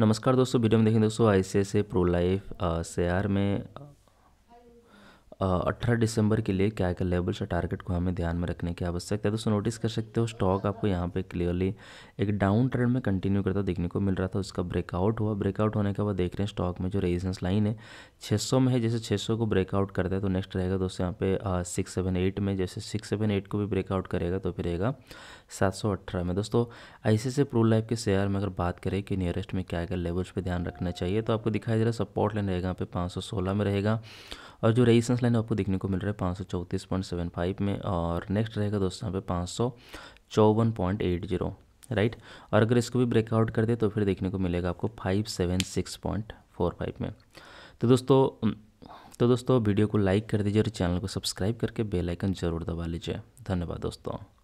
नमस्कार दोस्तों वीडियो में देखें दोस्तों I C I pro life share में अठारह दिसंबर के लिए क्या क्या लेवल्स और टारगेट को हमें ध्यान में रखने की आवश्यकता है दोस्तों नोटिस कर सकते हो स्टॉक आपको यहाँ पे क्लियरली एक डाउन ट्रेंड में कंटिन्यू करता देखने को मिल रहा था उसका ब्रेकआउट हुआ ब्रेकआउट होने के बाद देख रहे हैं स्टॉक में जो रेजिस्टेंस लाइन है 600 में है जैसे 600 को ब्रेकआउट करता है तो नेक्स्ट रहेगा दोस्तों यहाँ पे सिक्स सेवन एट में जैसे सिक्स सेवन एट को भी ब्रेकआउट करेगा तो फिर रहेगा सात सौ अठारह में दोस्तों ऐसे से प्रो लाइफ के शेयर में अगर बात करें कि नियरेस्ट में क्या क्या लेवल्स पर ध्यान रखना चाहिए तो आपको दिखाई दे रहा सपोर्ट लाइन रहेगा यहाँ पे पाँच में रहेगा और जो रेजिस्टेंस लाइन आपको देखने को मिल रहा है पाँच सौ पॉइंट सेवन फाइव में और नेक्स्ट रहेगा दोस्तों यहाँ पे पाँच सौ चौवन पॉइंट एट जीरो राइट और अगर इसको भी ब्रेकआउट कर दे तो फिर देखने को मिलेगा आपको five seven six point four five में तो दोस्तों तो दोस्तों वीडियो को लाइक कर दीजिए और चैनल को सब्सक्राइब करके बेल आइकन जरूर दबा लीजिए धन्यवाद दोस्तों